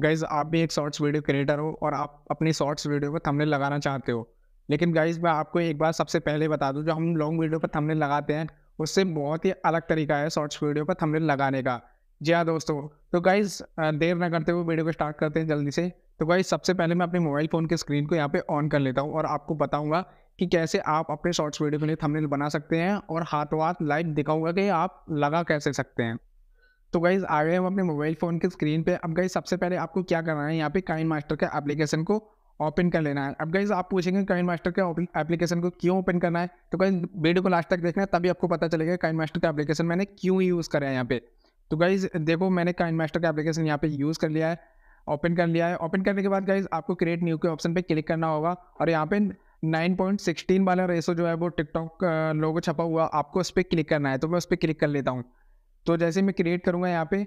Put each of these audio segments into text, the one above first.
guys आप भी एक शॉर्ट्स वीडियो क्रिएटर हो और आप अपनी शॉर्ट्स वीडियो पर थंबनेल लगाना चाहते हो लेकिन गाइज मैं आपको एक बार सबसे पहले बता दूं जो हम लॉन्ग वीडियो पर थंबनेल लगाते हैं उससे बहुत ही अलग तरीका है शॉर्ट्स वीडियो पर थंबनेल लगाने का जी हाँ दोस्तों तो गाइज देर ना करते हुए वीडियो को स्टार्ट करते हैं जल्दी से तो गाइज सबसे पहले मैं अपने मोबाइल फ़ोन के स्क्रीन को यहाँ पे ऑन कर लेता हूँ और आपको बताऊँगा कि कैसे आप अपने शॉर्ट्स वीडियो के लिए थंबनेल बना सकते हैं और हाथों हाथ लाइव दिखाऊंगा कि आप लगा कैसे सकते हैं तो गाइज आ गए हम अपने मोबाइल फ़ोन के स्क्रीन पे अब गाइज सबसे पहले आपको क्या करना है यहाँ पे काइन मास्टर के एप्लीकेशन को ओपन कर लेना है अब गाइज आप पूछेंगे काइन मास्टर के एप्लीकेशन को क्यों ओपन करना है तो गाइज वीडियो को लास्ट तक देखना है तभी आपको पता चलेगा काइन मास्टर का एप्लीकेशन मैंने क्यों यूज़ करा है यहाँ पे तो गाइज देखो मैंने काइन मास्टर का एप्लीकेशन यहाँ पे यूज़ कर लिया है ओपन कर लिया है ओपन करने के बाद गाइज आपको क्रिएट न्यू के ऑप्शन पे क्लिक करना होगा और यहाँ पे 9.16 वाला रेसो जो है वो टिकटॉक लोगो छपा हुआ आपको उस पर क्लिक करना है तो मैं उस पर क्लिक कर लेता हूँ तो जैसे मैं क्रिएट करूँगा यहाँ पे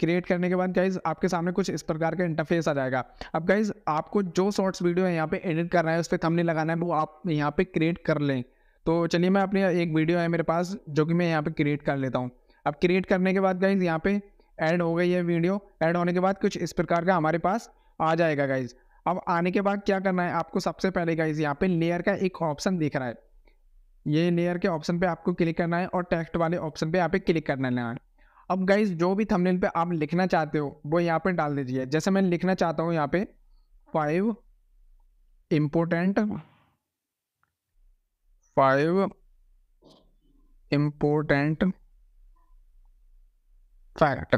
क्रिएट करने के बाद गाइज आपके सामने कुछ इस प्रकार का इंटरफेस आ जाएगा अब गाइज आपको जो शॉर्ट्स वीडियो है यहाँ पे एडिट करना है उस पर थंबनेल लगाना है वो आप यहाँ पे क्रिएट कर लें तो चलिए मैं अपनी एक वीडियो है मेरे पास जो कि मैं यहाँ पे क्रिएट कर लेता हूँ अब क्रिएट करने के बाद गाइज यहाँ पे ऐड हो गई है वीडियो ऐड होने के बाद कुछ इस प्रकार का हमारे पास आ जाएगा गाइज अब आने के बाद क्या करना है आपको सबसे पहले गाइज यहाँ पे लेयर का एक ऑप्शन दिख रहा है ये लेयर के ऑप्शन पे आपको क्लिक करना है और टेक्स्ट वाले ऑप्शन पे यहाँ पे क्लिक करना है अब गाइज जो भी थंबनेल पे आप लिखना चाहते हो वो यहाँ पे डाल दीजिए जैसे मैं लिखना चाहता हूँ यहाँ पे five important five important fact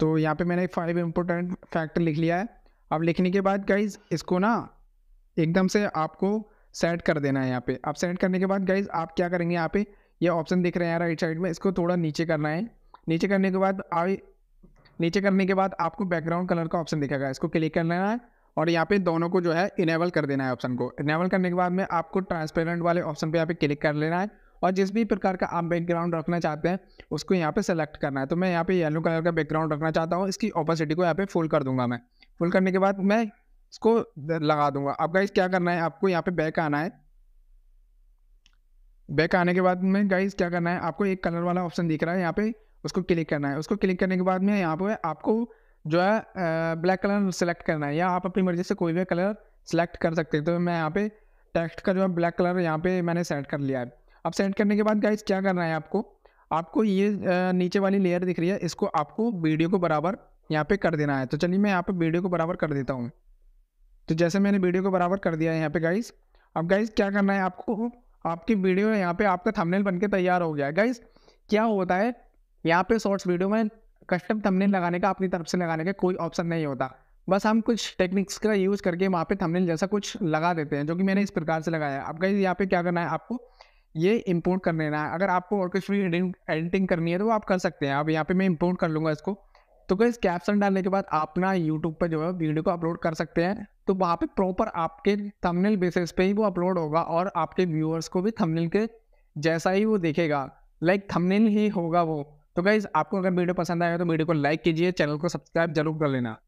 तो यहाँ पे मैंने फाइव इम्पोर्टेंट फैक्ट लिख लिया है अब लिखने के बाद गाइज इसको ना एकदम से आपको सेट कर देना है यहाँ पे आप सेट करने के बाद गाइज आप क्या करेंगे यहाँ पे ये ऑप्शन दिख रहे हैं राइट साइड में इसको थोड़ा नीचे करना है नीचे करने के बाद आई नीचे करने के बाद आपको बैकग्राउंड कलर का ऑप्शन दिखेगा इसको क्लिक कर लेना है और यहाँ पे दोनों को जो है इनेबल कर देना है ऑप्शन को इनेबल करने के बाद में आपको ट्रांसपेरेंट वाले ऑप्शन पे यहाँ पे क्लिक कर लेना है और जिस भी प्रकार का आप बैकग्राउंड रखना चाहते हैं उसको यहाँ पे सेलेक्ट करना है तो मैं यहाँ पे येलो कलर का बैकग्राउंड रखना चाहता हूँ इसकी ऑपोसिटी को यहाँ पे फुल कर दूंगा मैं फुल करने के बाद मैं इसको लगा दूंगा अब गाइज क्या करना है आपको यहाँ पे बैक आना है बैक आने के बाद में गाइज क्या करना है आपको एक कलर वाला ऑप्शन दिख रहा है यहाँ पे उसको क्लिक करना है उसको क्लिक करने के बाद में यहाँ पे आपको जो है ब्लैक कलर सेलेक्ट करना है या आप अपनी मर्जी से कोई भी कलर सेलेक्ट कर सकते हैं तो मैं यहाँ पे टेक्स्ट का जो है ब्लैक कलर यहाँ पे मैंने सेट कर लिया है अब सेट करने के बाद गाइज क्या करना है आपको आपको ये नीचे वाली लेयर दिख रही है इसको आपको वीडियो को बराबर यहाँ पे कर देना है तो चलिए मैं यहाँ पे वीडियो को बराबर कर देता हूँ तो जैसे मैंने वीडियो को बराबर कर दिया है यहाँ पे गाइस अब गाइस क्या करना है आपको आपकी वीडियो यहाँ पे आपका थंबनेल बन के तैयार हो गया है गाइस क्या होता है यहाँ पे शॉर्ट्स वीडियो में कस्टम थंबनेल लगाने का अपनी तरफ से लगाने का कोई ऑप्शन नहीं होता बस हम कुछ टेक्निक्स का यूज़ करके वहाँ पर थमनेल जैसा कुछ लगा देते हैं जो कि मैंने इस प्रकार से लगाया अब गाइज यहाँ पर क्या करना है आपको ये इम्पोर्ट कर लेना है अगर आपको और कुछ भी एडिटिंग करनी है तो आप कर सकते हैं अब यहाँ पे मैं इम्पोर्ट कर लूँगा इसको तो गाइज कैप्शन डालने के बाद अपना यूट्यूब पर जो है वीडियो को अपलोड कर सकते हैं तो वहाँ पे प्रॉपर आपके थंबनेल बेसिस पे ही वो अपलोड होगा और आपके व्यूअर्स को भी थंबनेल के जैसा ही वो देखेगा लाइक थंबनेल ही होगा वो तो गाइज आपको अगर वीडियो पसंद आया तो वीडियो को लाइक कीजिए चैनल को सब्सक्राइब जरूर कर लेना